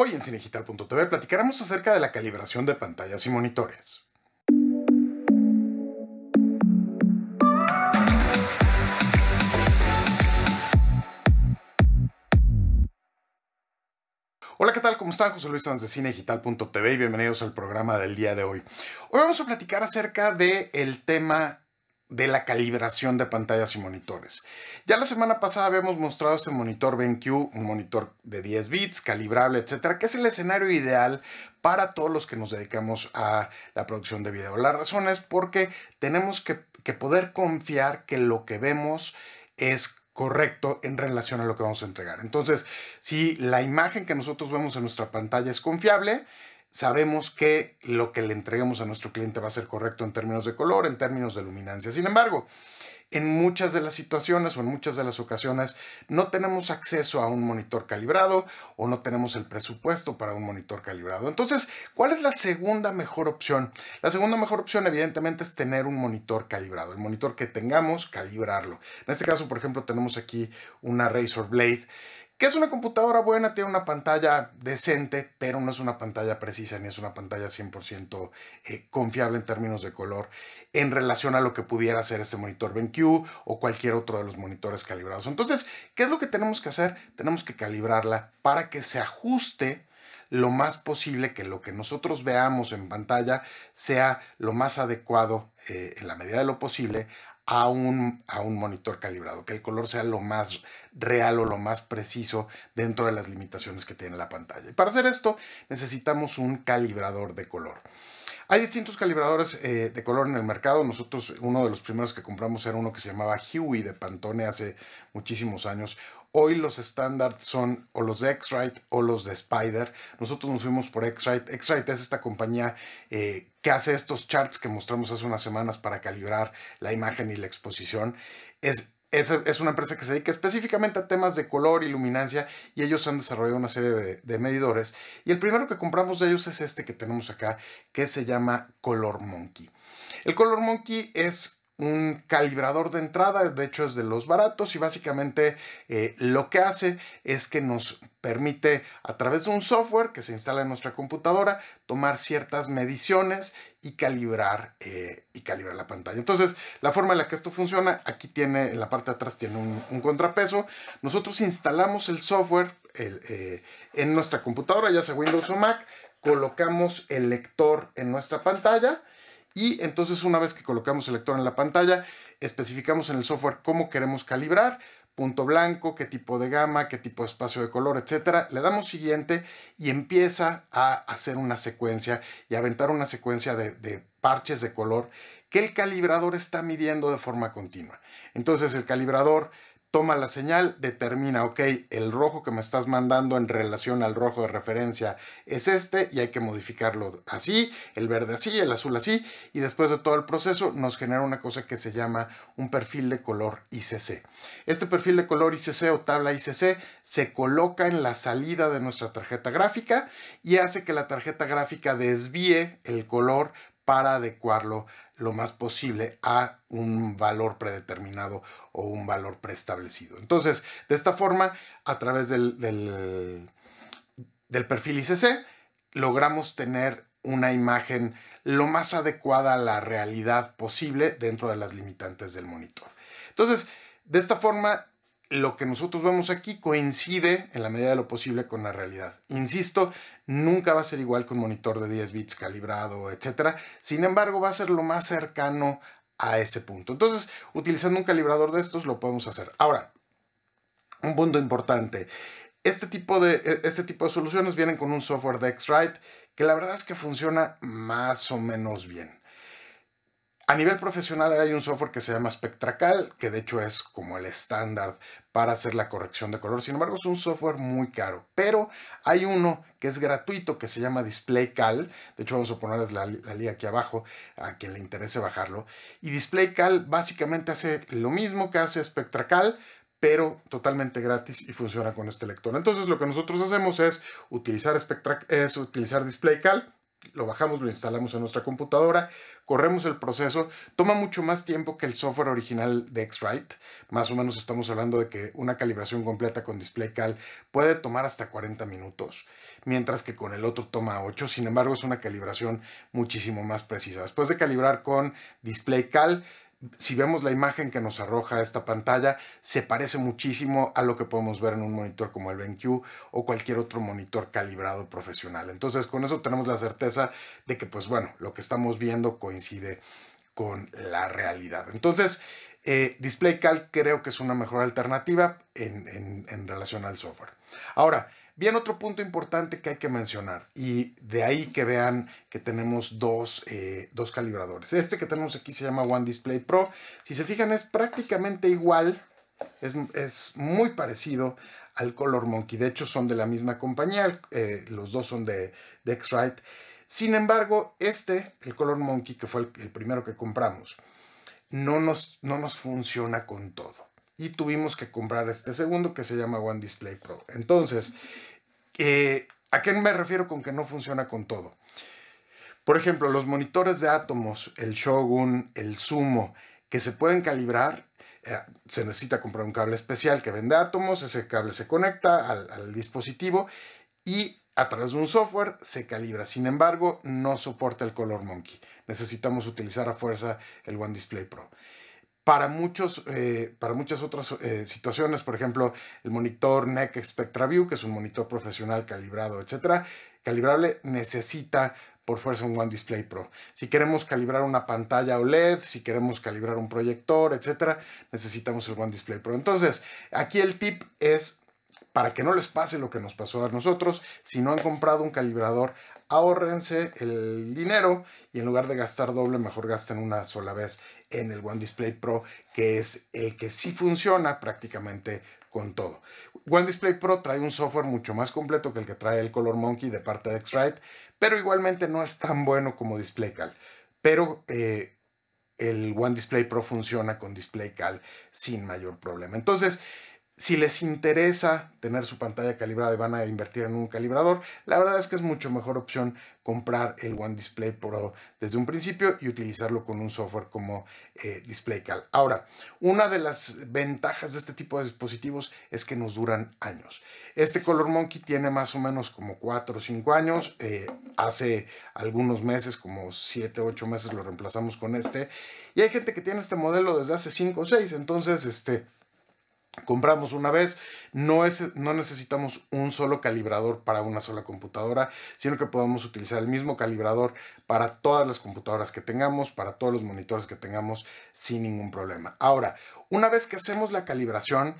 Hoy en cinegital.tv platicaremos acerca de la calibración de pantallas y monitores. Hola, ¿qué tal? ¿Cómo están? José Luis Sanz de Cinegital.tv y bienvenidos al programa del día de hoy. Hoy vamos a platicar acerca del tema de la calibración de pantallas y monitores. Ya la semana pasada habíamos mostrado este monitor BenQ, un monitor de 10 bits, calibrable, etcétera, que es el escenario ideal para todos los que nos dedicamos a la producción de video. La razón es porque tenemos que, que poder confiar que lo que vemos es correcto en relación a lo que vamos a entregar. Entonces, si la imagen que nosotros vemos en nuestra pantalla es confiable, sabemos que lo que le entreguemos a nuestro cliente va a ser correcto en términos de color, en términos de luminancia. Sin embargo, en muchas de las situaciones o en muchas de las ocasiones no tenemos acceso a un monitor calibrado o no tenemos el presupuesto para un monitor calibrado. Entonces, ¿cuál es la segunda mejor opción? La segunda mejor opción evidentemente es tener un monitor calibrado, el monitor que tengamos, calibrarlo. En este caso, por ejemplo, tenemos aquí una Razor Blade que es una computadora buena? Tiene una pantalla decente, pero no es una pantalla precisa ni es una pantalla 100% eh, confiable en términos de color en relación a lo que pudiera ser este monitor BenQ o cualquier otro de los monitores calibrados. Entonces, ¿qué es lo que tenemos que hacer? Tenemos que calibrarla para que se ajuste lo más posible que lo que nosotros veamos en pantalla sea lo más adecuado eh, en la medida de lo posible a un, a un monitor calibrado, que el color sea lo más real o lo más preciso dentro de las limitaciones que tiene la pantalla. Y para hacer esto necesitamos un calibrador de color. Hay distintos calibradores eh, de color en el mercado. Nosotros, uno de los primeros que compramos era uno que se llamaba Huey de Pantone hace muchísimos años. Hoy los estándares son o los de X-Rite o los de Spider. Nosotros nos fuimos por X-Rite. X-Rite es esta compañía eh, que hace estos charts que mostramos hace unas semanas para calibrar la imagen y la exposición. Es es, una empresa que se dedica específicamente a temas de color iluminancia y ellos han desarrollado una serie de, de, medidores. Y el primero que compramos de ellos es este que tenemos acá, que se llama Color Monkey. El Color Monkey es un calibrador de entrada, de hecho es de los baratos y básicamente eh, lo que hace es que nos permite a través de un software que se instala en nuestra computadora tomar ciertas mediciones y calibrar eh, y calibrar la pantalla. Entonces la forma en la que esto funciona aquí tiene en la parte de atrás tiene un, contrapeso. Nosotros instalamos el software eh, en nuestra computadora, ya sea Windows o Mac, colocamos el lector en nuestra pantalla y entonces una vez que colocamos el lector en la pantalla, especificamos en el software cómo queremos calibrar, punto blanco, qué tipo de gama, qué tipo de espacio de color, etcétera. Le damos siguiente y empieza a hacer una secuencia y aventar una secuencia de, de parches de color que el calibrador está midiendo de forma continua. Entonces el calibrador toma la señal, determina, ok, el rojo que me estás mandando en relación al rojo de referencia es este y hay que modificarlo así, el verde así, el azul así, y después de todo el proceso nos genera una cosa que se llama un perfil de color ICC. Este perfil de color ICC o tabla ICC se coloca en la salida de nuestra tarjeta gráfica y hace que la tarjeta gráfica desvíe el color para adecuarlo lo más posible a un valor predeterminado o un valor preestablecido. Entonces, de esta forma, a través del, del, perfil ICC, logramos tener una imagen lo más adecuada a la realidad posible dentro de las limitantes del monitor. Entonces, de esta forma, lo que nosotros vemos aquí coincide en la medida de lo posible con la realidad. Insisto, nunca va a ser igual que un monitor de 10 bits calibrado, etc. Sin embargo, va a ser lo más cercano a ese punto. Entonces, utilizando un calibrador de estos, lo podemos hacer. Ahora, un punto importante. Este tipo de, e, este tipo de soluciones vienen con un software de X-Rite que la verdad es que funciona más o menos bien. A nivel profesional hay un software que se llama Spectracal, que de hecho es como el estándar para hacer la corrección de color. Sin embargo, es un software muy caro, pero hay uno que es gratuito que se llama DisplayCal. De hecho, vamos a ponerles la, la aquí abajo a quien le interese bajarlo. Y DisplayCal básicamente hace lo mismo que hace Spectracal, pero totalmente gratis y funciona con este lector. Entonces, lo que nosotros hacemos es utilizar, es utilizar DisplayCal lo bajamos, lo instalamos en nuestra computadora, corremos el proceso, toma mucho más tiempo que el software original de X-Rite. más o menos estamos hablando de que una calibración completa con Display Cal puede tomar hasta 40 minutos, mientras que con el otro toma 8, sin embargo es una calibración muchísimo más precisa. Después de calibrar con Display Cal si vemos la imagen que nos arroja esta pantalla, se parece muchísimo a lo que podemos ver en un monitor como el BenQ o cualquier otro monitor calibrado profesional. Entonces, con eso tenemos la certeza de que, pues bueno, lo que estamos viendo coincide con la realidad. Entonces, Display eh, DisplayCal creo que es una mejor alternativa en relación al software. Ahora, Bien, otro punto importante que hay que mencionar, y de ahí que vean que tenemos eh, dos, calibradores. Este que tenemos aquí se llama One Display Pro. Si se fijan, es prácticamente igual, es, muy parecido al Color Monkey. De hecho, son de la misma compañía, eh, los dos son de, de x Sin embargo, este, el Color Monkey, que fue el, el primero que compramos, no nos, no nos funciona con todo y tuvimos que comprar este segundo que se llama One Display Pro. Entonces, eh, ¿a qué me refiero con que no funciona con todo? Por ejemplo, los monitores de átomos, el Shogun, el Sumo, que se pueden calibrar, eh, se necesita comprar un cable especial que vende átomos, ese cable se conecta al, al dispositivo y a través de un software se calibra. Sin embargo, no soporta el color monkey. Necesitamos utilizar a fuerza el One Display Pro para, muchos, eh, para muchas otras eh, situaciones, por ejemplo, el monitor NEC SpectraView, que es un monitor profesional calibrado, etcétera, calibrable, necesita por fuerza un One Display Pro. Si queremos calibrar una pantalla OLED, si queremos calibrar un proyector, etcétera, necesitamos el One Display Pro. Entonces, aquí el tip es para que no les pase lo que nos pasó a nosotros, si no han comprado un calibrador, ahórrense el dinero y en lugar de gastar doble, mejor gasten una sola vez en el One Display Pro, que es el que sí funciona prácticamente con todo. One Display Pro trae un software mucho más completo que el que trae el Color Monkey de parte de Xrite, pero igualmente no es tan bueno como DisplayCal. Pero eh, el One Display Pro funciona con Display Cal sin mayor problema. Entonces, si les interesa tener su pantalla calibrada y van a invertir en un calibrador, la verdad es que es mucho mejor opción comprar el One Display Pro desde un principio y utilizarlo con un software como eh, DisplayCal. Ahora, una de las ventajas de este tipo de dispositivos es que nos duran años. Este Color Monkey tiene más o menos como 4 o 5 años. Eh, hace algunos meses, como 7 o 8 meses, lo reemplazamos con este. Y hay gente que tiene este modelo desde hace 5 o 6. Entonces, este compramos una vez, no, es, no necesitamos un solo calibrador para una sola computadora, sino que podemos utilizar el mismo calibrador para todas las computadoras que tengamos, para todos los monitores que tengamos sin ningún problema. Ahora, una vez que hacemos la calibración,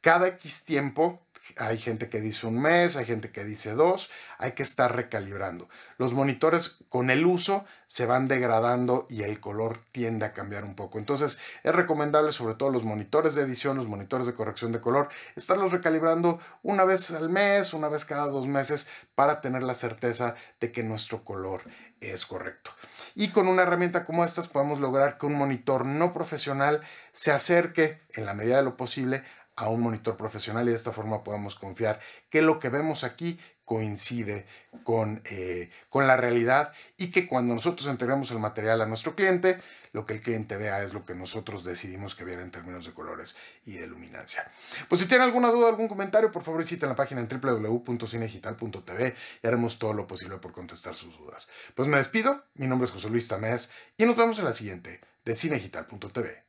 cada X tiempo hay gente que dice un mes, hay gente que dice dos, hay que estar recalibrando. Los monitores con el uso se van degradando y el color tiende a cambiar un poco. Entonces es recomendable sobre todo los monitores de edición, los monitores de corrección de color, estarlos recalibrando una vez al mes, una vez cada dos meses para tener la certeza de que nuestro color es correcto y con una herramienta como estas podemos lograr que un monitor no profesional se acerque en la medida de lo posible a un monitor profesional y de esta forma podamos confiar que lo que vemos aquí coincide con, eh, con la realidad y que cuando nosotros entregamos el material a nuestro cliente, lo que el cliente vea es lo que nosotros decidimos que viera en términos de colores y de luminancia. Pues si tienen alguna duda, algún comentario, por favor visiten la página en www.cinegital.tv y haremos todo lo posible por contestar sus dudas. Pues me despido, mi nombre es José Luis Tamés y nos vemos en la siguiente de cinegital.tv.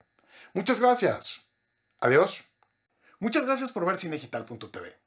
Muchas gracias. Adiós. Muchas gracias por ver cinegital.tv.